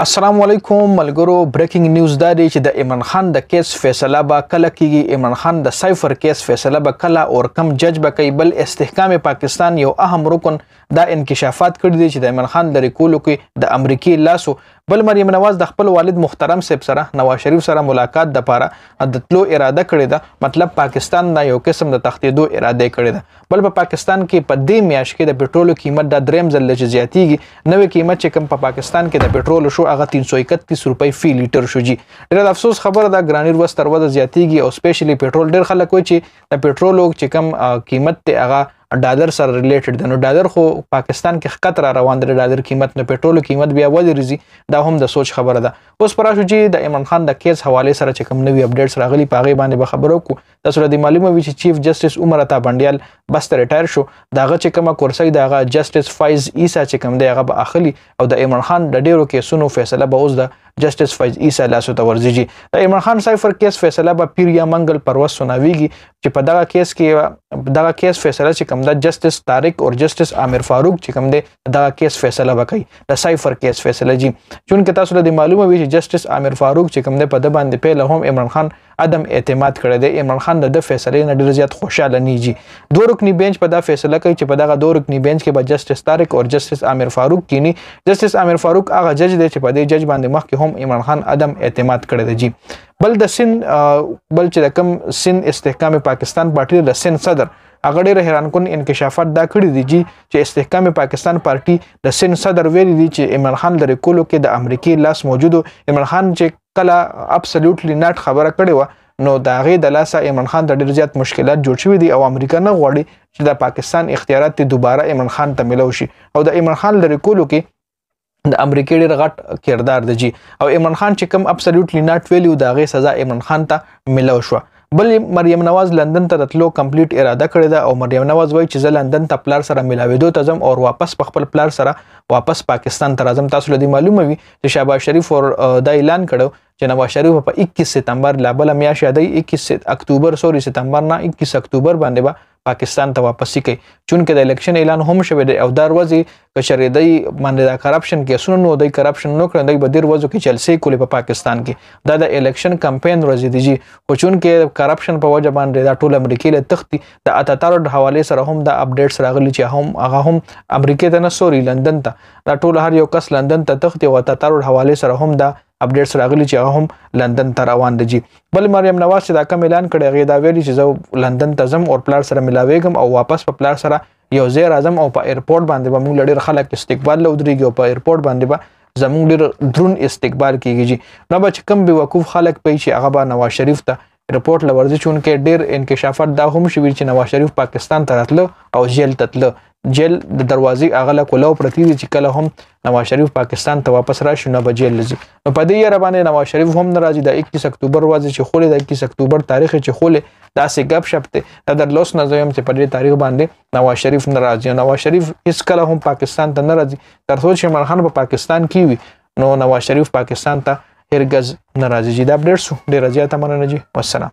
السلام علیکم ملګرو بریکینګ نیوز دا دی چې د عمران خان د کیس فیصله به کله کیږي عمران خان د سایفر کیس فیصله به کله او کم جج به کوي بل استحکام پاکستان یو اهم رکن دا انکشافات کړی دی چې د عمران خان د ریکولو کې د امریکای لاسو بل مریم نواز د خپل والد محترم صاحب سره نواز شریف سره ملاقات د پاره د تلو اراده کړې ده مطلب پاکستان دا یو قسم د تختیدو اراده کړې ده بل په پاکستان کې په دې میاش کې د پټرولو قیمت د دریم ځل چې زیاتیږي نوې قیمت چې کم په پاکستان کې د پټرولو شو هغه 331 روپۍ فی لیټر شو جی ډېر افسوس خبره ده ګرانیر وس تر وده زیاتیږي او سپیشلی پټرول ډېر خلک وایي چې د پټرولو چې کم قیمت ته هغه ډالر سره ریلیټډ دی نو ډالر خو پاکستان کې خکت را روان دی ډالر قیمت نو پټرول قیمت بیا ودرېږي دا هم د سوچ خبره ده اوس پر راشو چې د عمران خان د کیس حواله سره چې کوم نوې اپډیټس راغلي پاغه باندې به خبرو کو تاسو ته معلومه وي چې چیف جسټس عمر عطا بندیال بس ریټایر شو داغه چې کومه کورسۍ داغه جسټس فایز عیسی چې کوم دی هغه به اخلي او د عمران خان د ډیرو کیسونو فیصله به اوس د جسٹس فیض عیسی لاسو ته ورځيږي د عمران خان صاحب پر کیس فیصله به پیر یا منګل پر وس سناويږي چې په دغه کیس کې دغه کیس فیصله چې کوم د جسٹس طارق او جسٹس عامر فاروق چې کوم دی دغه کیس فیصله وکړي د سایفر کیس فیصله جی چون کې تاسو له معلومه وي چې جسٹس عامر فاروق چې کوم دی په د باندې پیله هم عمران خان عدم اعتماد کړی دی عمران خان د فیصلې نه ډیر زیات خوشاله نیږي دوه رکنی بنچ په دا فیصله کوي چې په دغه دوه رکنی بنچ کې به جسٹس طارق او جسٹس عامر فاروق کینی جسٹس عامر فاروق هغه جج دی چې په دې جج باندې مخکې هم عمران خان عدم اعتماد کړی دی جی بل د سین بل چې رقم سین استحکام پاکستان پارټي د سین صدر هغه ډېر حیرانکون انکشافات دا کړی دي چې استحکام پاکستان پارټي د سین صدر ویلي دي چې عمران خان لري کولو کې د امریکای لاس موجودو عمران خان چې کله ابسولوټلی نات خبره کړې و نو دا غي د لاسه عمران خان د ډېر زیات مشکلات جوړ شوی دي او امریکا نه غواړي چې د پاکستان اختیارات ته دوباره عمران خان ته ملو شي او د عمران خان لري کولو کې د امریکای ډیر غټ کردار دی جی او عمران خان چې کوم ابسولوټلی ناٹ ویلیو دا غي سزا عمران خان ته ملو شو بل مریم نواز لندن ته راتلو کمپلیټ اراده کړې ده او مریم نواز وایي چې زه لندن ته پلار سره ملاویدو ته ځم او واپس په خپل پلار سره واپس پاکستان ته راځم تاسو لدی معلومه وي چې شهباز شریف ور دا اعلان کړو جناب اشرف په 21 سپتمبر لا بل میاشت یادې 21 اکتوبر سوري سپتمبر نه 21 اکتوبر باندې با پاکستان ته واپسی کوي چونکه د الیکشن اعلان هم شوی دی او دا ورځې کچرې دی باندې دا کرپشن کیسونه نو دی کرپشن نو کړی دی به ډیر ورځو کې جلسې کولې په پاکستان کې دا د الیکشن کمپاین ورځې دی جی خو چونکه کرپشن په وجه باندې دا ټول امریکای له تختی د اتاتارو حواله سره هم دا اپډیټس راغلي چې هم هغه هم امریکای ته نه سوري لندن ته دا ټول هر یو کس لندن ته تختی او اتاتارو حواله سره هم دا اپډیټس راغلي چې هغه هم لندن ته روان دي بل مریم نواز چې دا کوم اعلان کړی هغه دا ویلي چې زه لندن ته ځم او پلار سره ملاويږم او واپس په پلار سره یو ځای راځم او په ایرپورټ باندې به موږ لړ خلک استقبال لودريږي او په ایرپورټ باندې به زموږ ډېر درون استقبال کیږي نو به چې کم به وقوف خلک پي چې هغه به نواز شریف ته رپورت لورځي چې انکه ډېر انکشافات دا هم شوی چې نواز شریف پاکستان ته راتله او جیل تتله جیل د دروازې اغله کولاو پرتی دي چې کله هم نواز شریف پاکستان ته واپس راشي نو به جیل لزی نو په دې یره باندې نواز شریف هم ناراضي د 21 اکتوبر ورځ چې خوله د 21 اکتوبر تاریخ چې خوله داسې غب شپته د درلوس نظم چې په دې تاریخ باندې نواز شریف ناراضي نواز شریف هیڅ کله هم پاکستان ته ناراضي ترڅو چې عمران خان په پاکستان کې وي نو نواز شریف پاکستان ته هرگز ناراضي دي دا اپډیټ سو ډیر زیاته مننه جی والسلام